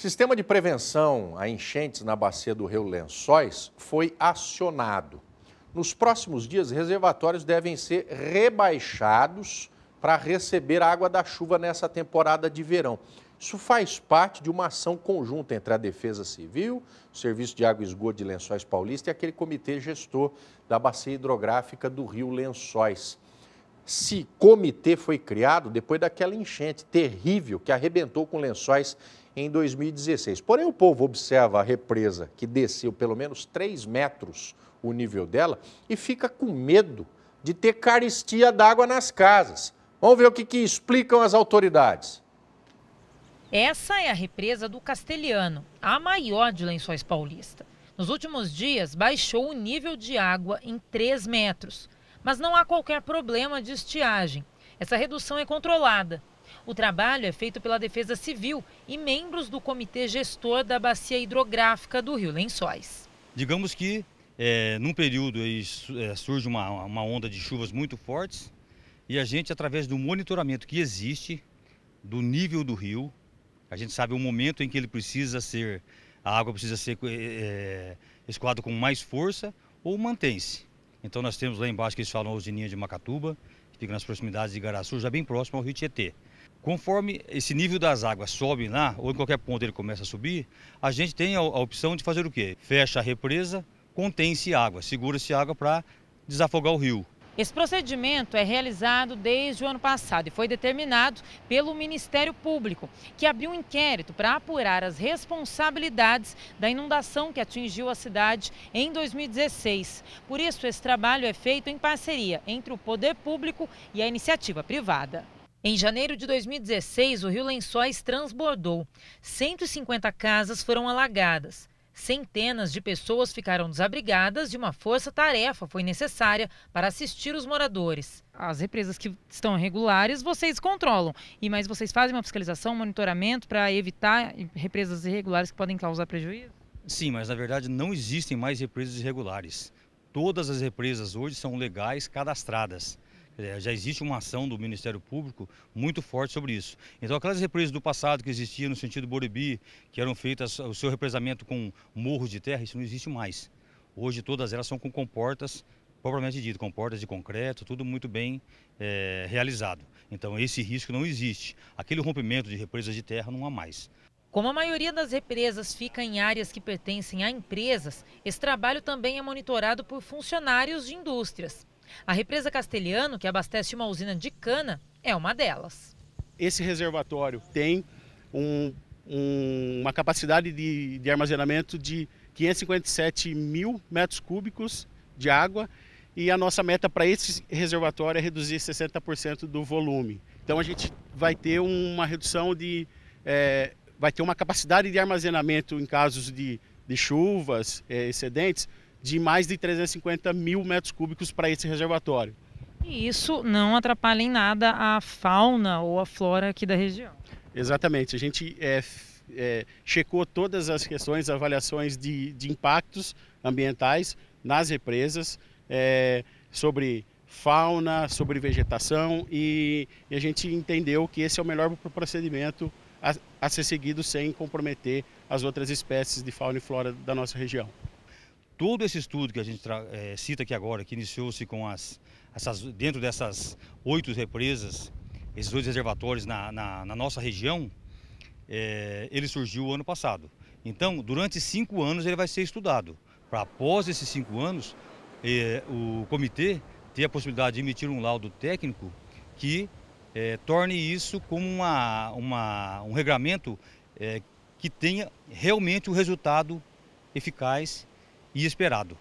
Sistema de prevenção a enchentes na bacia do Rio Lençóis foi acionado. Nos próximos dias, reservatórios devem ser rebaixados para receber água da chuva nessa temporada de verão. Isso faz parte de uma ação conjunta entre a Defesa Civil, o Serviço de Água e Esgoto de Lençóis Paulista e aquele comitê gestor da bacia hidrográfica do Rio Lençóis. Esse comitê foi criado depois daquela enchente terrível que arrebentou com lençóis em 2016. Porém, o povo observa a represa, que desceu pelo menos 3 metros o nível dela, e fica com medo de ter carestia d'água nas casas. Vamos ver o que, que explicam as autoridades. Essa é a represa do Castelhano, a maior de Lençóis Paulista. Nos últimos dias, baixou o nível de água em 3 metros. Mas não há qualquer problema de estiagem. Essa redução é controlada o trabalho é feito pela Defesa Civil e membros do Comitê Gestor da Bacia Hidrográfica do Rio Lençóis. Digamos que é, num período aí, é, surge uma, uma onda de chuvas muito fortes e a gente, através do monitoramento que existe do nível do rio, a gente sabe o momento em que ele precisa ser, a água precisa ser é, é escoada com mais força ou mantém-se. Então nós temos lá embaixo que eles falam a usininha de Macatuba, que fica nas proximidades de Garaçu, já bem próximo ao rio Tietê. Conforme esse nível das águas sobe lá, ou em qualquer ponto ele começa a subir, a gente tem a, opção de fazer o quê? Fecha a represa, contém-se água, segura-se água para desafogar o rio. Esse procedimento é realizado desde o ano passado e foi determinado pelo Ministério Público, que abriu um inquérito para apurar as responsabilidades da inundação que atingiu a cidade em 2016. Por isso, esse trabalho é feito em parceria entre o poder público e a iniciativa privada. Em janeiro de 2016, o Rio Lençóis transbordou. 150 casas foram alagadas. Centenas de pessoas ficaram desabrigadas e uma força-tarefa foi necessária para assistir os moradores. As represas que estão irregulares vocês controlam, e mas vocês fazem uma fiscalização, um monitoramento para evitar represas irregulares que podem causar prejuízo? Sim, mas na verdade não existem mais represas irregulares. Todas as represas hoje são legais, cadastradas já existe uma ação do Ministério Público muito forte sobre isso. Então, aquelas represas do passado que existiam no sentido Borebi que eram feitas o seu represamento com morros de terra, isso não existe mais. Hoje, todas elas são com comportas, propriamente dito, comportas de concreto, tudo muito bem é, realizado. Então, esse risco não existe. Aquele rompimento de represas de terra não há mais. Como a maioria das represas fica em áreas que pertencem a empresas, esse trabalho também é monitorado por funcionários de indústrias. A represa Castelhano, que abastece uma usina de cana, é uma delas. Esse reservatório tem um, um, uma capacidade de, de armazenamento de 557 mil metros cúbicos de água e a nossa meta para esse reservatório é reduzir 60% do volume. Então a gente vai ter uma redução de. É, vai ter uma capacidade de armazenamento em casos de, de chuvas é, excedentes de mais de 350 mil metros cúbicos para esse reservatório. E isso não atrapalha em nada a fauna ou a flora aqui da região. Exatamente. A gente é, é, checou todas as questões, avaliações de, de impactos ambientais nas represas, é, sobre fauna, sobre vegetação e, e, a gente entendeu que esse é o melhor procedimento a, a ser seguido sem comprometer as outras espécies de fauna e flora da nossa região todo esse estudo que a gente é, cita aqui agora, que iniciou-se com as, essas, dentro dessas oito represas, esses dois reservatórios na, na, na nossa região, é, ele surgiu ano passado. Então, durante cinco anos ele vai ser estudado, para após esses cinco anos, é, o comitê ter a possibilidade de emitir um laudo técnico que torne isso como uma, uma um regramento que tenha realmente o um resultado eficaz e esperado.